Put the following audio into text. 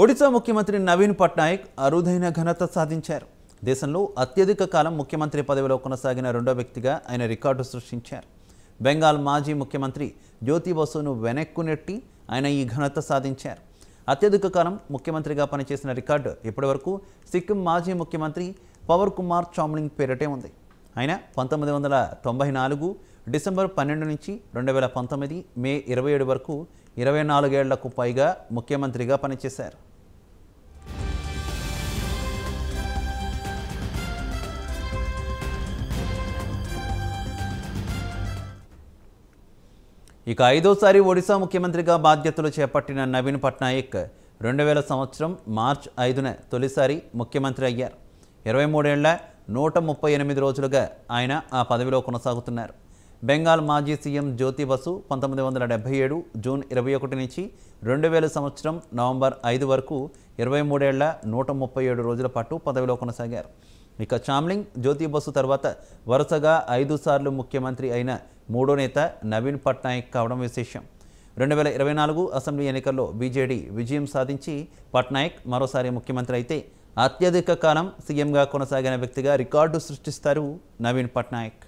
ఒడిశా ముఖ్యమంత్రి నవీన్ పట్నాయక్ అరుదైన ఘనత సాధించారు దేశంలో అత్యధిక కాలం ముఖ్యమంత్రి పదవిలో కొనసాగిన రెండో వ్యక్తిగా ఆయన రికార్డు సృష్టించారు బెంగాల్ మాజీ ముఖ్యమంత్రి జ్యోతి బసును వెనక్కునెట్టి నెట్టి ఆయన ఈ ఘనత సాధించారు అత్యధిక కాలం ముఖ్యమంత్రిగా పనిచేసిన రికార్డు ఇప్పటివరకు సిక్కిం మాజీ ముఖ్యమంత్రి పవర్ కుమార్ చామ్లింగ్ పేరిటే ఉంది ఆయన పంతొమ్మిది వందల తొంభై నాలుగు డిసెంబర్ పన్నెండు నుంచి రెండు వేల పంతొమ్మిది మే ఇరవై ఏడు వరకు ఇరవై నాలుగేళ్లకు పైగా ముఖ్యమంత్రిగా పనిచేశారు ఇక ఐదోసారి ఒడిశా ముఖ్యమంత్రిగా బాధ్యతలు చేపట్టిన నవీన్ పట్నాయక్ రెండు వేల సంవత్సరం మార్చ్ ఐదున తొలిసారి ముఖ్యమంత్రి అయ్యారు ఇరవై మూడేళ్ల నూట ముప్పై ఎనిమిది రోజులుగా ఆయన ఆ పదవిలో కొనసాగుతున్నారు బెంగాల్ మాజీ సీఎం జ్యోతి బసు పంతొమ్మిది వందల డెబ్బై ఏడు జూన్ ఇరవై ఒకటి నుంచి రెండు వేల సంవత్సరం నవంబర్ ఐదు వరకు ఇరవై మూడేళ్ల నూట ముప్పై ఏడు రోజుల పాటు పదవిలో కొనసాగారు ఇక చామ్లింగ్ జ్యోతి బసు తర్వాత వరుసగా ఐదు సార్లు ముఖ్యమంత్రి అయిన మూడో నేత నవీన్ పట్నాయక్ కావడం విశేషం రెండు వేల ఇరవై నాలుగు అసెంబ్లీ ఎన్నికల్లో బీజేడీ విజయం సాధించి పట్నాయక్ మరోసారి ముఖ్యమంత్రి అయితే అత్యధిక కాలం సీఎంగా కొనసాగిన వ్యక్తిగా రికార్డు సృష్టిస్తారు నవీన్ పట్నాయక్